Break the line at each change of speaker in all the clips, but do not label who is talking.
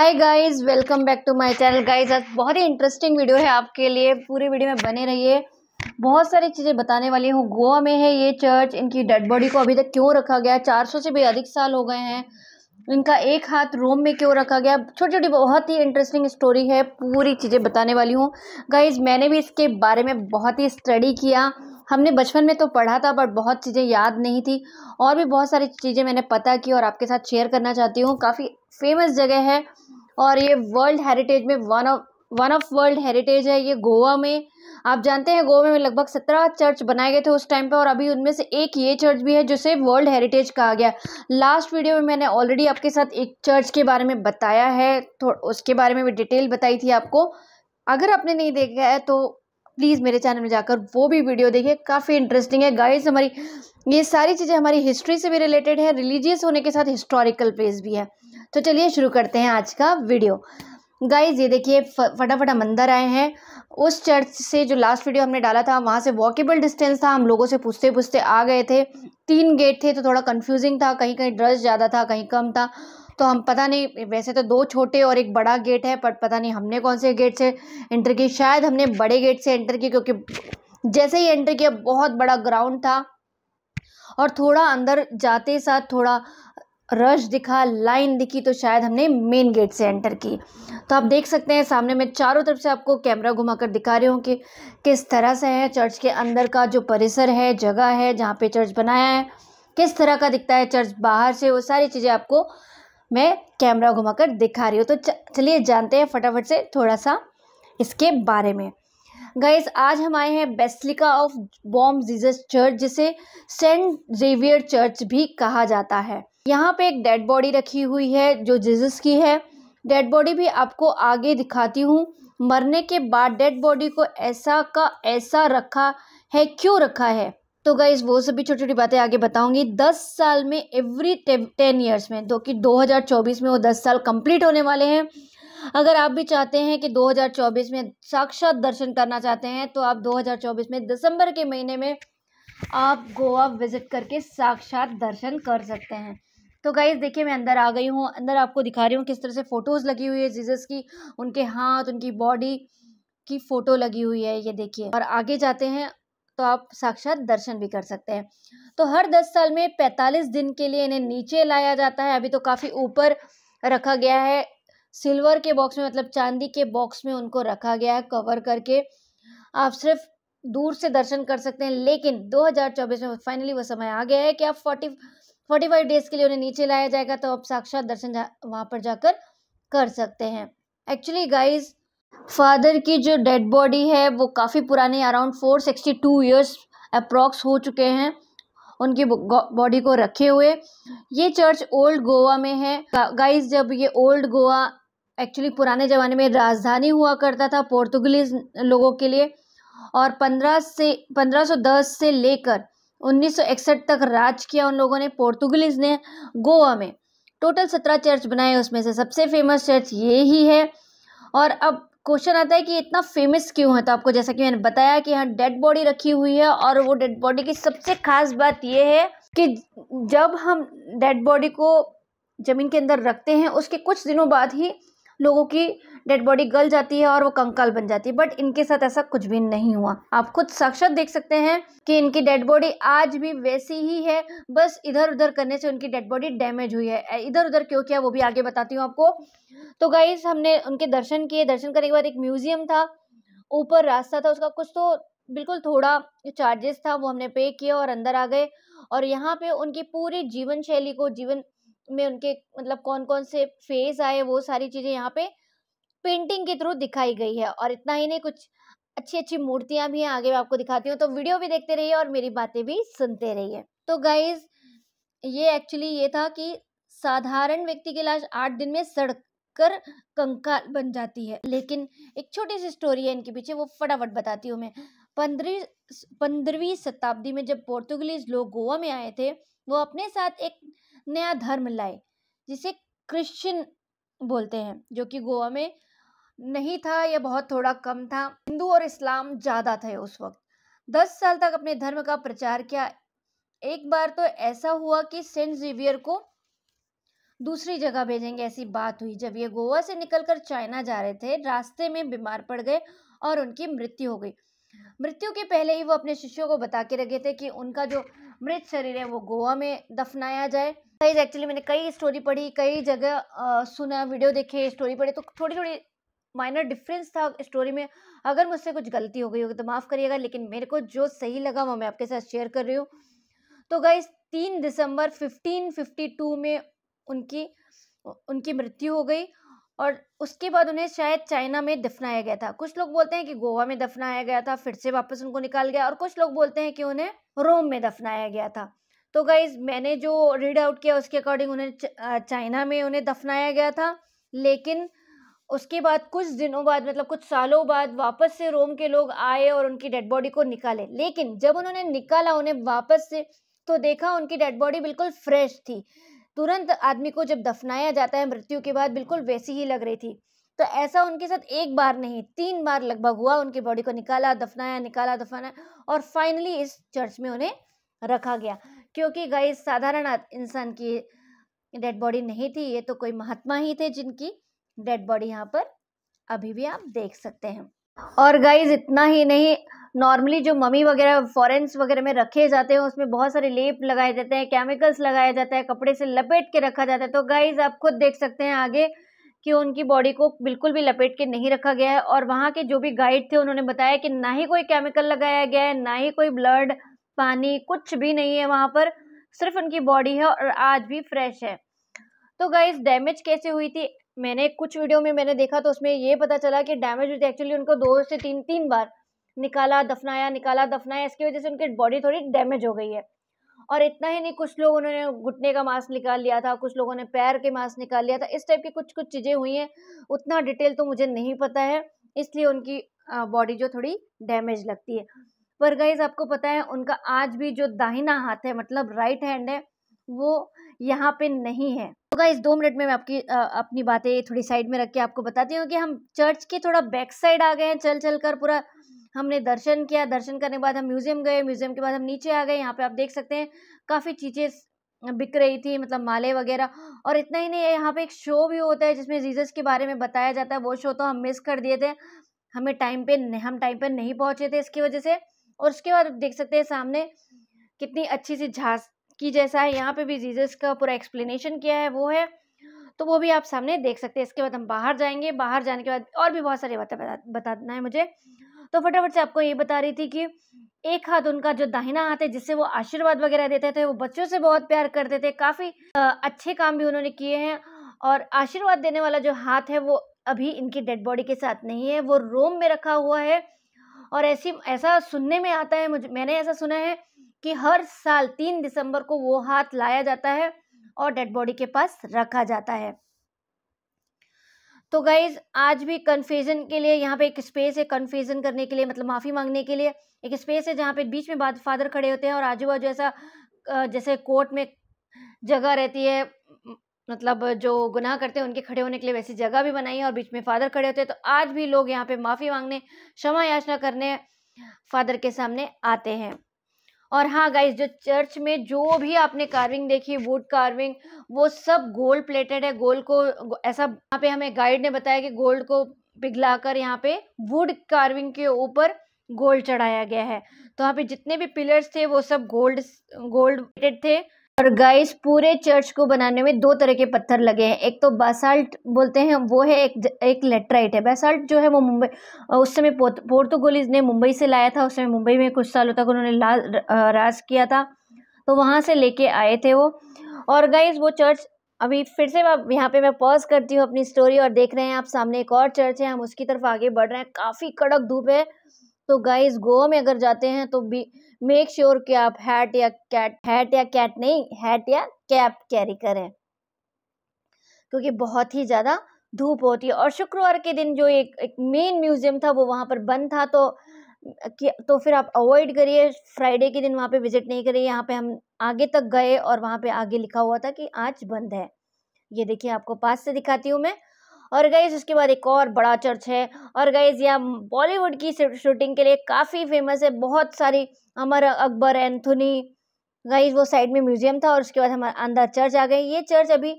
hi guys welcome back to my channel guys आज बहुत ही interesting video है आपके लिए पूरी वीडियो में बने रहिए बहुत सारी चीज़ें बताने वाली हूँ गोवा में है ये चर्च इनकी डेड बॉडी को अभी तक क्यों रखा गया 400 से भी अधिक साल हो गए हैं इनका एक हाथ रोम में क्यों रखा गया छोटी छोटी बहुत ही इंटरेस्टिंग स्टोरी है पूरी चीज़ें बताने वाली हूँ गाइज मैंने भी इसके बारे में बहुत ही स्टडी किया हमने बचपन में तो पढ़ा था बट बहुत चीज़ें याद नहीं थी और भी बहुत सारी चीज़ें मैंने पता की और आपके साथ शेयर करना चाहती हूँ काफ़ी फेमस जगह है और ये वर्ल्ड हेरिटेज में one of one of world heritage है ये गोवा में आप जानते हैं गोवा में लगभग सत्रह चर्च बनाए गए थे उस टाइम पे और अभी उनमें से एक ये चर्च भी है जिसे वर्ल्ड हेरिटेज कहा गया लास्ट वीडियो में मैंने ऑलरेडी आपके साथ एक चर्च के बारे में बताया है उसके बारे में भी डिटेल बताई थी आपको अगर आपने नहीं देखा है तो प्लीज़ मेरे चैनल में जाकर वो भी वीडियो देखिए काफ़ी इंटरेस्टिंग है गाइड्स हमारी ये सारी चीज़ें हमारी हिस्ट्री से भी रिलेटेड है रिलीजियस होने के साथ हिस्टोरिकल प्लेस भी है तो चलिए शुरू करते हैं आज का वीडियो गाइज ये देखिए फटाफट हम अंदर आए हैं उस चर्च से जो लास्ट वीडियो हमने डाला था वहाँ से वॉकेबल डिस्टेंस था हम लोगों से पूछते पूछते आ गए थे तीन गेट थे तो थोड़ा कंफ्यूजिंग था कहीं कहीं ड्रस ज़्यादा था कहीं कम था तो हम पता नहीं वैसे तो दो छोटे और एक बड़ा गेट है पर पता नहीं हमने कौन से गेट से एंटर की शायद हमने बड़े गेट से एंटर की क्योंकि जैसे ही एंटर किया बहुत बड़ा ग्राउंड था और थोड़ा अंदर जाते साथ थोड़ा रश दिखा लाइन दिखी तो शायद हमने मेन गेट से एंटर की तो आप देख सकते हैं सामने में चारों तरफ से आपको कैमरा घुमाकर दिखा रही हूँ कि किस तरह से है चर्च के अंदर का जो परिसर है जगह है जहाँ पे चर्च बनाया है किस तरह का दिखता है चर्च बाहर से वो सारी चीज़ें आपको मैं कैमरा घुमाकर दिखा रही हूँ तो चलिए जानते हैं फटाफट से थोड़ा सा इसके बारे में गाइस आज हम आए हैं basilica of Bom Jesus church जिसे सेंट जेवियर चर्च भी कहा जाता है यहाँ पे एक डेड बॉडी रखी हुई है जो जीजस की है डेड बॉडी भी आपको आगे दिखाती हूँ मरने के बाद डेड बॉडी को ऐसा का ऐसा रखा है क्यों रखा है तो गई वो सभी छोटी छोटी बातें आगे बताऊंगी दस साल में एवरी टेन ईयर्स में जो कि 2024 में वो दस साल कंप्लीट होने वाले हैं अगर आप भी चाहते हैं कि 2024 में साक्षात दर्शन करना चाहते हैं तो आप 2024 में दिसंबर के महीने में आप गोवा विजिट करके साक्षात दर्शन कर सकते हैं तो गाइज देखिए मैं अंदर आ गई हूँ अंदर आपको दिखा रही हूँ किस तरह से फ़ोटोज़ लगी हुई है जीजस की उनके हाथ उनकी बॉडी की फ़ोटो लगी हुई है ये देखिए और आगे जाते हैं तो आप साक्षात दर्शन भी कर सकते हैं तो हर दस साल में पैतालीस दिन के लिए इन्हें नीचे लाया जाता है अभी तो काफ़ी ऊपर रखा गया है सिल्वर के बॉक्स में मतलब चांदी के बॉक्स में उनको रखा गया है कवर करके आप सिर्फ दूर से दर्शन कर सकते हैं लेकिन 2024 में फाइनली वो समय आ गया है कि आप फोर्टी फाइव डेज के लिए उन्हें नीचे लाया जाएगा तो आप साक्षात दर्शन जा, पर जाकर कर सकते हैं एक्चुअली गाइज फादर की जो डेड बॉडी है वो काफ़ी पुरानी around four sixty two years approx हो चुके हैं उनकी बॉडी को रखे हुए ये चर्च ओल्ड गोवा में है गाइस जब ये ओल्ड गोवा एक्चुअली पुराने ज़माने में राजधानी हुआ करता था पोर्तुगीज लोगों के लिए और पंद्रह से पंद्रह सौ दस से लेकर 1961 तक राज किया उन लोगों ने पोर्तुगलीज ने गोवा में टोटल सत्रह चर्च बनाए उसमें से सबसे फेमस चर्च ये ही है और अब क्वेश्चन आता है कि इतना फेमस क्यों है तो आपको जैसा कि मैंने बताया कि यहाँ डेड बॉडी रखी हुई है और वो डेड बॉडी की सबसे खास बात यह है कि जब हम डेड बॉडी को ज़मीन के अंदर रखते हैं उसके कुछ दिनों बाद ही लोगों की डेड बॉडी गल जाती है और वो कंकाल बन जाती है बट इनके साथ ऐसा कुछ भी नहीं हुआ आप खुद साक्षात देख सकते हैं कि इनकी डेड बॉडी आज भी वैसी ही है बस इधर उधर करने से उनकी डेड बॉडी डैमेज हुई है इधर उधर क्यों किया वो भी आगे बताती हूँ आपको तो गाइज हमने उनके दर्शन किए दर्शन करने के बाद एक म्यूजियम था ऊपर रास्ता था उसका कुछ तो बिल्कुल थोड़ा चार्जेस था वो हमने पे किया और अंदर आ गए और यहाँ पे उनकी पूरी जीवन शैली को जीवन में उनके मतलब कौन कौन से फेज आए वो सारी चीज़ें यहाँ पे पेंटिंग के थ्रू दिखाई गई है और इतना ही नहीं कुछ अच्छी अच्छी मूर्तियां भी हैं आगे मैं आपको दिखाती हूँ तो वीडियो भी देखते रहिए और मेरी बातें भी सुनते रहिए तो गाइज ये एक्चुअली ये था कि साधारण व्यक्ति की लाश आठ दिन में सड़क कर कंकाल बन जाती है लेकिन एक छोटी सी स्टोरी है इनके पीछे वो फटाफट बताती हूँ मैं पंद्रह पंद्रहवीं शताब्दी में जब पोर्तुगीज लोग गोवा में आए थे वो अपने साथ एक नया धर्म लाए जिसे क्रिश्चियन बोलते हैं जो कि गोवा में नहीं था या बहुत थोड़ा कम था हिंदू और इस्लाम ज़्यादा थे उस वक्त दस साल तक अपने धर्म का प्रचार किया एक बार तो ऐसा हुआ कि सेंट जेवियर को दूसरी जगह भेजेंगे ऐसी बात हुई जब ये गोवा से निकलकर चाइना जा रहे थे रास्ते में बीमार पड़ गए और उनकी मृत्यु हो गई मृत्यु के पहले ही वो अपने शिष्यों को बता के रखे थे कि उनका जो मृत शरीर है वो गोवा में दफनाया जाए एक्चुअली मैंने कई स्टोरी पढ़ी कई जगह सुना वीडियो देखे स्टोरी पढ़ी तो थोड़ी थोड़ी माइनर डिफरेंस था स्टोरी में अगर मुझसे कुछ गलती हो गई होगी तो माफ़ करिएगा लेकिन मेरे को जो सही लगा वो मैं आपके साथ शेयर कर रही हूँ तो गई तीन दिसंबर 1552 में उनकी उनकी मृत्यु हो गई और उसके बाद उन्हें शायद चाइना में दफनाया गया था कुछ लोग बोलते हैं कि गोवा में दफनाया गया था फिर से वापस उनको निकाल गया और कुछ लोग बोलते हैं कि उन्हें रोम में दफनाया गया था तो गाइज मैंने जो रीड आउट किया उसके अकॉर्डिंग उन्हें चाइना में उन्हें दफनाया गया था लेकिन उसके बाद कुछ दिनों बाद मतलब कुछ सालों बाद वापस से रोम के लोग आए और उनकी डेड बॉडी को निकाले लेकिन जब उन्होंने निकाला उन्हें वापस से तो देखा उनकी डेड बॉडी बिल्कुल फ्रेश थी तुरंत आदमी को जब दफनाया जाता है मृत्यु के बाद बिल्कुल वैसी ही लग रही थी तो ऐसा उनके साथ एक बार नहीं तीन बार लगभग हुआ उनकी बॉडी को निकाला दफनाया निकाला दफनाया और फाइनली इस चर्च में उन्हें रखा गया क्योंकि गाइस साधारण इंसान की डेड बॉडी नहीं थी ये तो कोई महात्मा ही थे जिनकी डेड बॉडी यहाँ पर अभी भी आप देख सकते हैं और गाइज इतना ही नहीं नॉर्मली जो मम्मी वगैरह फॉरेंस वगैरह में रखे जाते हैं उसमें बहुत सारे लेप लगाए जाते हैं केमिकल्स लगाया जाता है कपड़े से लपेट के रखा जाता है तो गाइज आप खुद देख सकते हैं आगे कि उनकी बॉडी को बिल्कुल भी लपेट के नहीं रखा गया है और वहाँ के जो भी गाइड थे उन्होंने बताया कि ना ही कोई केमिकल लगाया गया है ना ही कोई ब्लड पानी कुछ भी नहीं है वहाँ पर सिर्फ उनकी बॉडी है और आज भी फ्रेश है तो गाइज डैमेज कैसे हुई थी मैंने कुछ वीडियो में मैंने देखा तो उसमें ये पता चला कि डैमेज हुई थी एक्चुअली उनको दो से तीन तीन बार निकाला दफनाया निकाला दफनाया इसकी वजह से उनकी बॉडी थोड़ी डैमेज हो गई है और इतना ही नहीं कुछ लोग उन्होंने घुटने का मांस निकाल लिया था कुछ लोगों ने पैर के मांस निकाल लिया था इस टाइप की कुछ कुछ चीज़ें हुई हैं उतना डिटेल तो मुझे नहीं पता है इसलिए उनकी बॉडी जो थोड़ी डैमेज लगती है पर गाइज आपको पता है उनका आज भी जो दाहिना हाथ है मतलब राइट हैंड है वो यहाँ पे नहीं है होगा तो इस दो मिनट में मैं आपकी आ, अपनी बातें थोड़ी साइड में रख के आपको बताती हूँ कि हम चर्च के थोड़ा बैक साइड आ गए हैं चल चल कर पूरा हमने दर्शन किया दर्शन करने के बाद हम म्यूज़ियम गए म्यूज़ियम के बाद हम नीचे आ गए यहाँ पे आप देख सकते हैं काफ़ी चीज़ें बिक रही थी मतलब माले वगैरह और इतना ही नहीं यहाँ पे एक शो भी होता है जिसमें जीजस के बारे में बताया जाता है वो शो तो हम मिस कर दिए थे हमें टाइम पे हम टाइम पे नहीं पहुँचे थे इसकी वजह से और उसके बाद देख सकते हैं सामने कितनी अच्छी सी झांस की जैसा है यहाँ पे भी जीजस का पूरा एक्सप्लेनेशन किया है वो है तो वो भी आप सामने देख सकते हैं इसके बाद हम बाहर जाएंगे बाहर जाने के बाद और भी बहुत सारी बातें बता, बताना है मुझे तो फटाफट से आपको ये बता रही थी कि एक हाथ उनका जो दाहिना हाथ है जिससे वो आशीर्वाद वगैरह देते थे वो बच्चों से बहुत प्यार करते थे काफ़ी अच्छे काम भी उन्होंने किए हैं और आशीर्वाद देने वाला जो हाथ है वो अभी इनकी डेड बॉडी के साथ नहीं है वो रोम में रखा हुआ है और ऐसी ऐसा सुनने में आता है मुझे मैंने ऐसा सुना है कि हर साल तीन दिसंबर को वो हाथ लाया जाता है और डेड बॉडी के पास रखा जाता है तो गाइज आज भी कन्फ्यूजन के लिए यहाँ पे एक स्पेस है कन्फ्यूजन करने के लिए मतलब माफ़ी मांगने के लिए एक स्पेस है जहाँ पे बीच में बाद फादर खड़े होते हैं और आजू बाजू ऐसा जैसे कोर्ट में जगह रहती है मतलब जो गुनाह करते हैं उनके खड़े होने के लिए वैसी जगह भी बनाई है और बीच में फादर खड़े होते हैं तो आज भी लोग यहाँ पे माफ़ी मांगने क्षमा याचना करने फादर के सामने आते हैं और हाँ गाइज जो चर्च में जो भी आपने कार्विंग देखी वुड कार्विंग वो सब गोल्ड प्लेटेड है गोल्ड को ऐसा यहाँ पे हमें गाइड ने बताया कि गोल्ड को पिघलाकर यहाँ पे वुड कार्विंग के ऊपर गोल्ड चढ़ाया गया है तो यहाँ पे जितने भी पिलर्स थे वो सब गोल्ड गोल्ड प्लेटेड थे और गाइस पूरे चर्च को बनाने में दो तरह के पत्थर लगे हैं एक तो बासाल्ट बोलते हैं वो है एक एक लेटराइट है बासाल्ट जो है वो मुंबई उस समय पोर्तुगोलीज ने मुंबई से लाया था उस समय मुंबई में कुछ सालों तक उन्होंने ला, राज किया था तो वहाँ से लेके आए थे वो और गाइस वो चर्च अभी फिर से मैं यहाँ पे मैं पॉज करती हूँ अपनी स्टोरी और देख रहे हैं आप सामने एक और चर्च है हम उसकी तरफ आगे बढ़ रहे हैं काफ़ी कड़क धूप है तो गाइस गोवा में अगर जाते हैं तो भी मेक श्योर कि आप हैट या कैट हैट या कैट नहीं हैट या कैप कैरी करें क्योंकि बहुत ही ज़्यादा धूप होती है और शुक्रवार के दिन जो एक, एक मेन म्यूजियम था वो वहाँ पर बंद था तो कि तो फिर आप अवॉइड करिए फ्राइडे के दिन वहाँ पे विजिट नहीं करिए यहाँ पे हम आगे तक गए और वहाँ पे आगे लिखा हुआ था कि आज बंद है ये देखिए आपको पास से दिखाती हूँ मैं और गईज उसके बाद एक और बड़ा चर्च है और गईज यहाँ बॉलीवुड की शूटिंग के लिए काफ़ी फेमस है बहुत सारी अमर अकबर एंथोनी गईज वो साइड में म्यूजियम था और उसके बाद हमारा अंदर चर्च आ गए ये चर्च अभी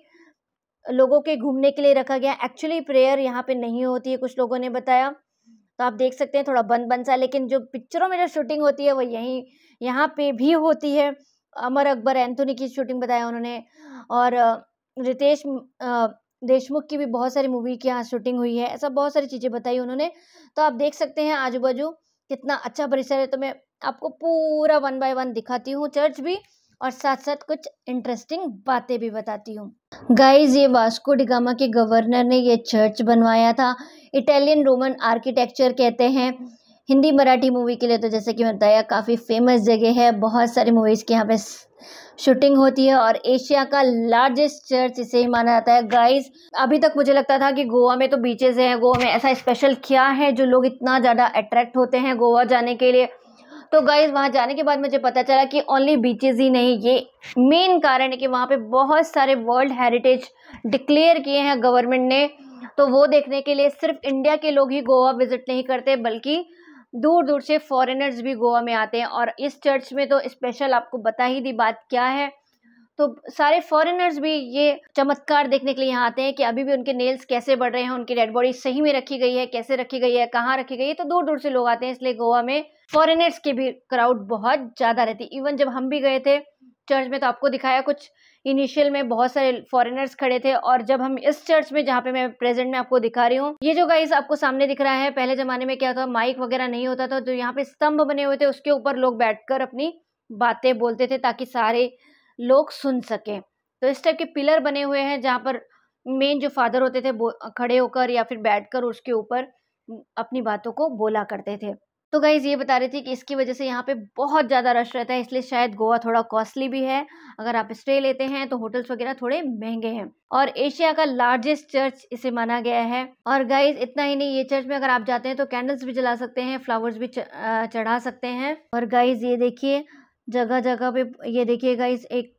लोगों के घूमने के लिए रखा गया एक्चुअली प्रेयर यहाँ पे नहीं होती है कुछ लोगों ने बताया तो आप देख सकते हैं थोड़ा बंद बंद सा लेकिन जो पिक्चरों में जो शूटिंग होती है वो यहीं यहाँ पे भी होती है अमर अकबर एंथोनी की शूटिंग बताया उन्होंने और रितेश देशमुख की भी बहुत सारी मूवी की यहाँ शूटिंग हुई है ऐसा बहुत सारी चीज़ें बताई उन्होंने तो आप देख सकते हैं आजू बाजू कितना अच्छा परिसर है तो मैं आपको पूरा वन बाय वन दिखाती हूँ चर्च भी और साथ साथ कुछ इंटरेस्टिंग बातें भी बताती हूँ गाइज ये वास्को डिगामा के गवर्नर ने ये चर्च बनवाया था इटालियन रोमन आर्किटेक्चर कहते हैं हिंदी मराठी मूवी के लिए तो जैसे कि मैंने बताया काफ़ी फेमस जगह है बहुत सारी मूवीज़ की यहाँ पे शूटिंग होती है और एशिया का लार्जेस्ट चर्च इसे ही माना जाता है गाइस अभी तक मुझे लगता था कि गोवा में तो बीचेस हैं गोवा में ऐसा स्पेशल क्या है जो लोग इतना ज़्यादा अट्रैक्ट होते हैं गोवा जाने के लिए तो गाइज वहाँ जाने के बाद मुझे पता चला कि ओनली बीचेज ही नहीं ये मेन कारण है कि वहाँ पे बहुत सारे वर्ल्ड हेरिटेज डिक्लेयर किए हैं गवर्नमेंट ने तो वो देखने के लिए सिर्फ इंडिया के लोग ही गोवा विजिट नहीं करते बल्कि दूर दूर से फॉरेनर्स भी गोवा में आते हैं और इस चर्च में तो स्पेशल आपको बता ही दी बात क्या है तो सारे फॉरेनर्स भी ये चमत्कार देखने के लिए यहाँ आते हैं कि अभी भी उनके नेल्स कैसे बढ़ रहे हैं उनकी डेड बॉडी सही में रखी गई है कैसे रखी गई है कहाँ रखी गई है तो दूर दूर से लोग आते हैं इसलिए गोवा में फॉरेनर्स के भी क्राउड बहुत ज़्यादा रहती इवन जब हम भी गए थे चर्च में तो आपको दिखाया कुछ इनिशियल में बहुत सारे फॉरेनर्स खड़े थे और जब हम इस चर्च में जहाँ पे मैं प्रेजेंट में आपको दिखा रही हूँ ये जो गाइस आपको सामने दिख रहा है पहले जमाने में क्या था माइक वगैरह नहीं होता था तो यहाँ पे स्तंभ बने हुए थे उसके ऊपर लोग बैठकर अपनी बातें बोलते थे ताकि सारे लोग सुन सकें तो इस टाइप के पिलर बने हुए हैं जहाँ पर मेन जो फादर होते थे खड़े होकर या फिर बैठ उसके ऊपर अपनी बातों को बोला करते थे तो गाइज़ ये बता रही थी कि इसकी वजह से यहाँ पे बहुत ज़्यादा रश रहता है इसलिए शायद गोवा थोड़ा कॉस्टली भी है अगर आप स्टे लेते हैं तो होटल्स वगैरह थोड़े महंगे हैं और एशिया का लार्जेस्ट चर्च इसे माना गया है और गाइज इतना ही नहीं ये चर्च में अगर आप जाते हैं तो कैंडल्स भी जला सकते हैं फ्लावर्स भी चढ़ा सकते हैं और गाइज ये देखिए जगह जगह पे ये देखिए गाइज एक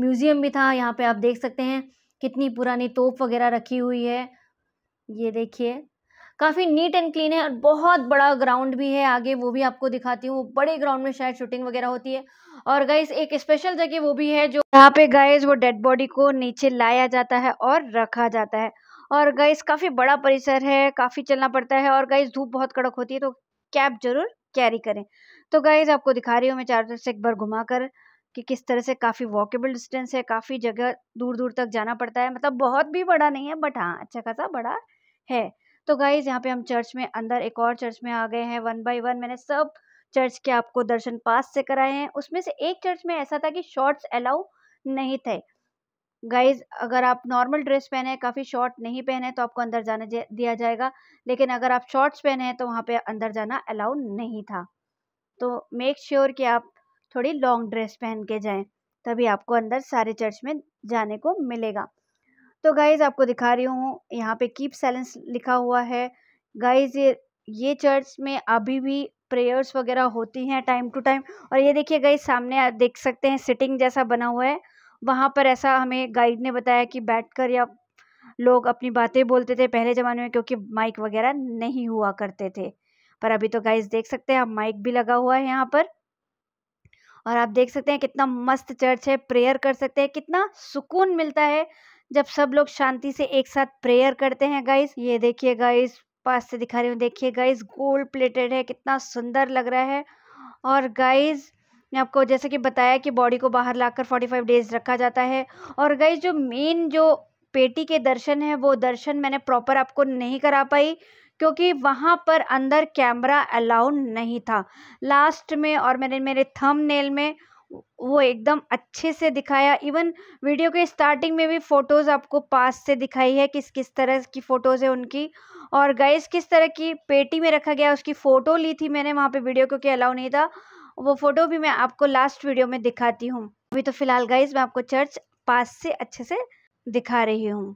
म्यूजियम भी था यहाँ पे आप देख सकते हैं कितनी पुरानी तोप वगैरह रखी हुई है ये देखिए काफ़ी नीट एंड क्लीन है और बहुत बड़ा ग्राउंड भी है आगे वो भी आपको दिखाती हूँ बड़े ग्राउंड में शायद शूटिंग वगैरह होती है और गाइज एक स्पेशल जगह वो भी है जो यहाँ पे
गाइज वो डेड बॉडी को नीचे लाया जाता है और रखा जाता है और गाइज काफ़ी बड़ा परिसर है काफ़ी चलना पड़ता है और गाइज धूप बहुत कड़क होती है तो कैब जरूर कैरी करें तो गाइज आपको दिखा रही हूँ मैं चार तरफ से एक बार घुमा कर कि किस तरह से काफ़ी वॉकेबल डिस्टेंस है काफ़ी जगह दूर दूर तक जाना पड़ता है मतलब बहुत भी बड़ा नहीं है बट हाँ अच्छा खासा बड़ा है तो गाइज यहाँ पे हम चर्च में अंदर एक और चर्च में आ गए हैं वन बाय वन मैंने सब चर्च के आपको दर्शन पास से कराए हैं उसमें से एक चर्च में ऐसा था कि शॉर्ट्स अलाउ नहीं थे गाइज अगर आप नॉर्मल ड्रेस पहने काफ़ी शॉर्ट नहीं पहने तो आपको अंदर जाने दिया जाएगा लेकिन अगर आप शॉर्ट्स पहने हैं तो वहाँ पे अंदर जाना अलाउ नहीं था तो मेक श्योर sure कि आप थोड़ी लॉन्ग ड्रेस पहन के जाएं तभी आपको अंदर सारे चर्च में जाने को मिलेगा तो गाइज़ आपको दिखा रही हूँ यहाँ पे कीप सैलेंस लिखा हुआ है गाइज़ ये ये चर्च में अभी भी प्रेयर्स वगैरह होती हैं टाइम टू टाइम और ये देखिए गाइज सामने आप देख सकते हैं सिटिंग जैसा बना हुआ है वहाँ पर ऐसा हमें गाइड ने बताया कि बैठकर या लोग अपनी बातें बोलते थे पहले ज़माने में क्योंकि माइक वगैरह नहीं हुआ करते थे पर अभी तो गाइज देख सकते हैं आप माइक भी लगा हुआ है यहाँ पर और आप देख सकते हैं कितना मस्त चर्च है प्रेयर कर सकते हैं कितना सुकून मिलता है जब सब लोग शांति से एक साथ प्रेयर करते हैं गाइस ये देखिए गाइस पास से दिखा रही हूँ देखिए गाइस गोल्ड प्लेटेड है कितना सुंदर लग रहा है और गाइस ने आपको जैसे कि बताया कि बॉडी को बाहर लाकर 45 डेज रखा जाता है और गाइस जो मेन जो पेटी के दर्शन है वो दर्शन मैंने प्रॉपर आपको नहीं करा पाई क्योंकि वहाँ पर अंदर कैमरा अलाउड नहीं था लास्ट में और मैंने मेरे थम में वो एकदम अच्छे से दिखाया इवन वीडियो के स्टार्टिंग में भी फ़ोटोज़ आपको पास से दिखाई है किस किस तरह की फ़ोटोज़ है उनकी और गैस किस तरह की पेटी में रखा गया उसकी फ़ोटो ली थी मैंने वहाँ पे वीडियो क्योंकि अलाउ नहीं था वो फ़ोटो भी मैं आपको लास्ट वीडियो में दिखाती हूँ अभी तो फ़िलहाल गैस मैं आपको चर्च पास से अच्छे से दिखा रही हूँ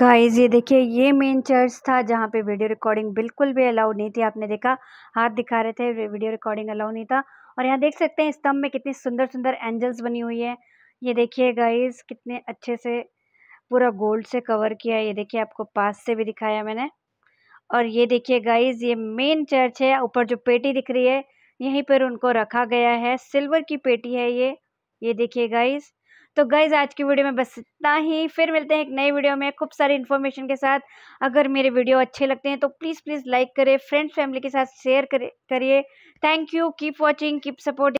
गाइस ये देखिए ये मेन चर्च था जहाँ पे वीडियो रिकॉर्डिंग बिल्कुल भी अलाउड नहीं थी आपने देखा हाथ दिखा रहे थे वीडियो रिकॉर्डिंग अलाउ नहीं था और यहाँ देख सकते हैं स्तंभ में कितनी सुंदर सुंदर एंजल्स बनी हुई है ये देखिए गाइस कितने अच्छे से पूरा गोल्ड से कवर किया है ये देखिए आपको पास से भी दिखाया मैंने और ये देखिए गाइज ये मेन चर्च है ऊपर जो पेटी दिख रही है यहीं पर उनको रखा गया है सिल्वर की पेटी है ये ये देखिए गाइज़ तो गाइज आज की वीडियो में बस इतना ही फिर मिलते हैं एक नई वीडियो में खूब सारी इन्फॉर्मेशन के साथ अगर मेरे वीडियो अच्छे लगते हैं तो प्लीज़ प्लीज़ लाइक करें फ्रेंड्स फैमिली के साथ शेयर करिए thank you keep watching keep supporting